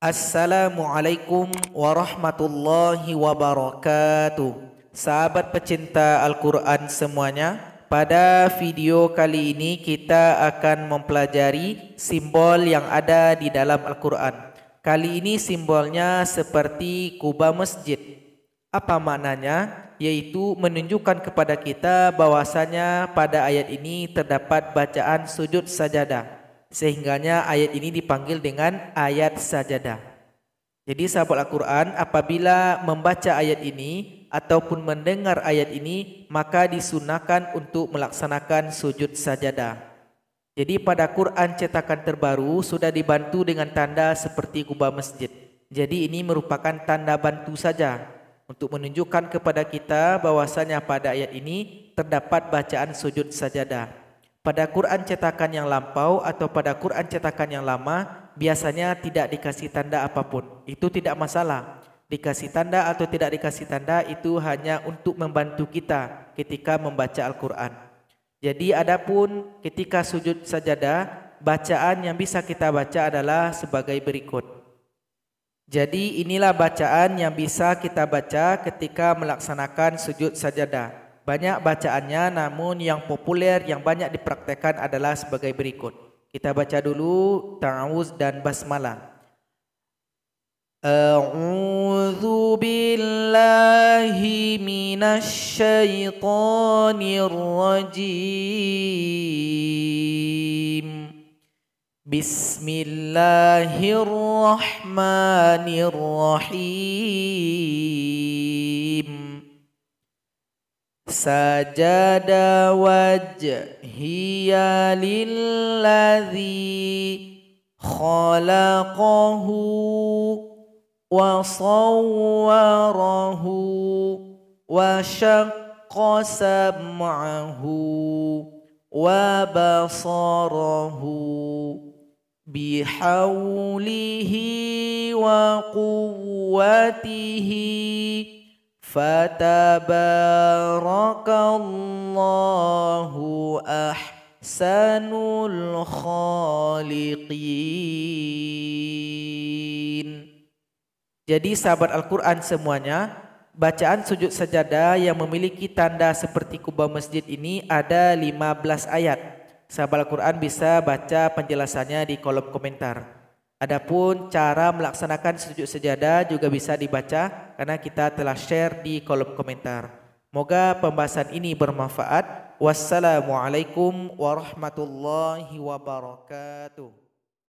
Assalamualaikum warahmatullahi wabarakatuh Sahabat pecinta Al-Quran semuanya Pada video kali ini kita akan mempelajari simbol yang ada di dalam Al-Quran Kali ini simbolnya seperti kubah masjid Apa maknanya? Yaitu menunjukkan kepada kita bahwasanya pada ayat ini terdapat bacaan sujud sajadah sehingganya ayat ini dipanggil dengan ayat sajadah. Jadi sahabat Al-Quran apabila membaca ayat ini ataupun mendengar ayat ini maka disunahkan untuk melaksanakan sujud sajadah. Jadi pada Quran cetakan terbaru sudah dibantu dengan tanda seperti kubah masjid. Jadi ini merupakan tanda bantu saja untuk menunjukkan kepada kita bahwasanya pada ayat ini terdapat bacaan sujud sajadah pada Quran cetakan yang lampau atau pada Quran cetakan yang lama biasanya tidak dikasih tanda apapun. Itu tidak masalah. Dikasih tanda atau tidak dikasih tanda itu hanya untuk membantu kita ketika membaca Al-Quran. Jadi adapun ketika sujud sajadah, bacaan yang bisa kita baca adalah sebagai berikut. Jadi inilah bacaan yang bisa kita baca ketika melaksanakan sujud sajadah. Banyak bacaannya namun yang populer yang banyak dipraktekan adalah sebagai berikut. Kita baca dulu ta'awuz dan basmalah. أعوذ بالله من الشيطان الرجيم بسم الله الرحمن الرحيم سجد وجهي للذي خلقه وصوره وشق سمعه وبصره بحوله وقوته Fatabarakallahu الله khaliqin. Jadi sahabat Al-Quran semuanya, bacaan sujud sajadah yang memiliki tanda seperti kubah masjid ini ada 15 ayat. Sahabat Al-Quran bisa baca penjelasannya di kolom komentar. Adapun cara melaksanakan sujud sajadah juga bisa dibaca karena kita telah share di kolom komentar. Moga pembahasan ini bermanfaat. Wassalamualaikum warahmatullahi wabarakatuh.